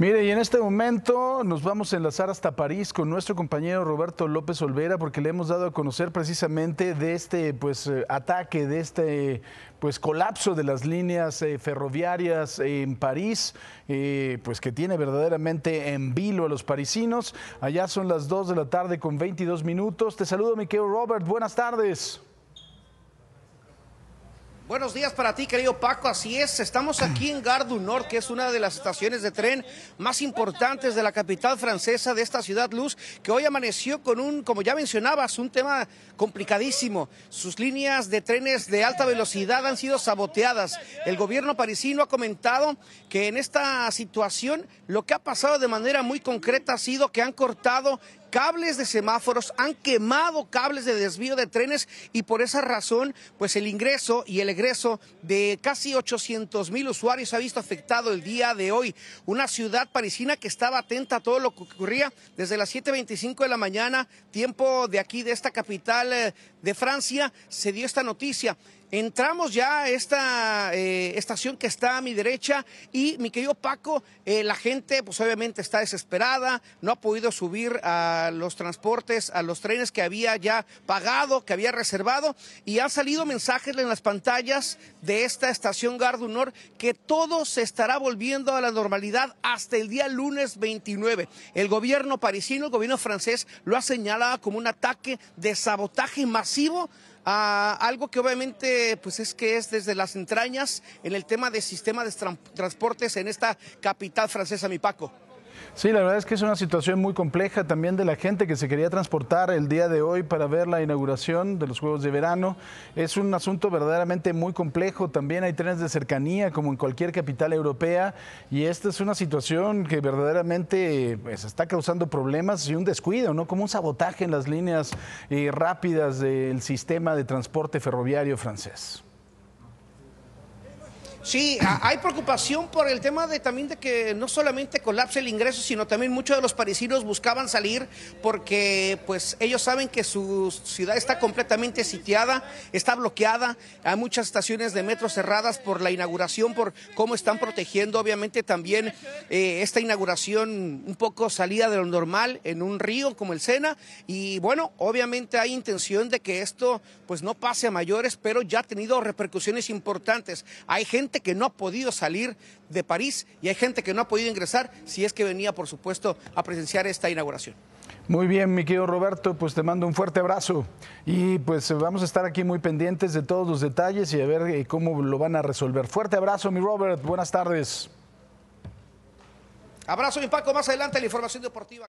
Mire, y en este momento nos vamos a enlazar hasta París con nuestro compañero Roberto López Olvera porque le hemos dado a conocer precisamente de este pues eh, ataque, de este pues colapso de las líneas eh, ferroviarias en París, eh, pues que tiene verdaderamente en vilo a los parisinos. Allá son las 2 de la tarde con 22 minutos. Te saludo, Miquel Robert. Buenas tardes. Buenos días para ti, querido Paco. Así es, estamos aquí en Gare du Nord, que es una de las estaciones de tren más importantes de la capital francesa, de esta ciudad luz, que hoy amaneció con un, como ya mencionabas, un tema complicadísimo. Sus líneas de trenes de alta velocidad han sido saboteadas. El gobierno parisino ha comentado que en esta situación lo que ha pasado de manera muy concreta ha sido que han cortado cables de semáforos, han quemado cables de desvío de trenes y por esa razón, pues el ingreso y el egreso de casi 800 mil usuarios ha visto afectado el día de hoy. Una ciudad parisina que estaba atenta a todo lo que ocurría desde las 7.25 de la mañana, tiempo de aquí, de esta capital eh, de Francia, se dio esta noticia. Entramos ya a esta eh, estación que está a mi derecha y mi querido Paco, eh, la gente pues obviamente está desesperada, no ha podido subir a los transportes, a los trenes que había ya pagado, que había reservado y han salido mensajes en las pantallas de esta estación Gardunor que todo se estará volviendo a la normalidad hasta el día lunes 29. El gobierno parisino, el gobierno francés lo ha señalado como un ataque de sabotaje masivo algo que obviamente pues es que es desde las entrañas en el tema de sistema de transportes en esta capital francesa, mi Paco. Sí, la verdad es que es una situación muy compleja también de la gente que se quería transportar el día de hoy para ver la inauguración de los Juegos de Verano. Es un asunto verdaderamente muy complejo. También hay trenes de cercanía como en cualquier capital europea y esta es una situación que verdaderamente pues, está causando problemas y un descuido, ¿no? Como un sabotaje en las líneas eh, rápidas del sistema de transporte ferroviario francés. Sí, hay preocupación por el tema de también de que no solamente colapse el ingreso, sino también muchos de los parisinos buscaban salir porque pues ellos saben que su ciudad está completamente sitiada, está bloqueada, hay muchas estaciones de metro cerradas por la inauguración, por cómo están protegiendo obviamente también eh, esta inauguración un poco salida de lo normal en un río como el Sena y bueno, obviamente hay intención de que esto pues no pase a mayores, pero ya ha tenido repercusiones importantes. Hay gente que no ha podido salir de París y hay gente que no ha podido ingresar si es que venía, por supuesto, a presenciar esta inauguración. Muy bien, mi querido Roberto, pues te mando un fuerte abrazo y pues vamos a estar aquí muy pendientes de todos los detalles y a ver eh, cómo lo van a resolver. Fuerte abrazo, mi Robert, buenas tardes. Abrazo, mi Paco, más adelante la información deportiva.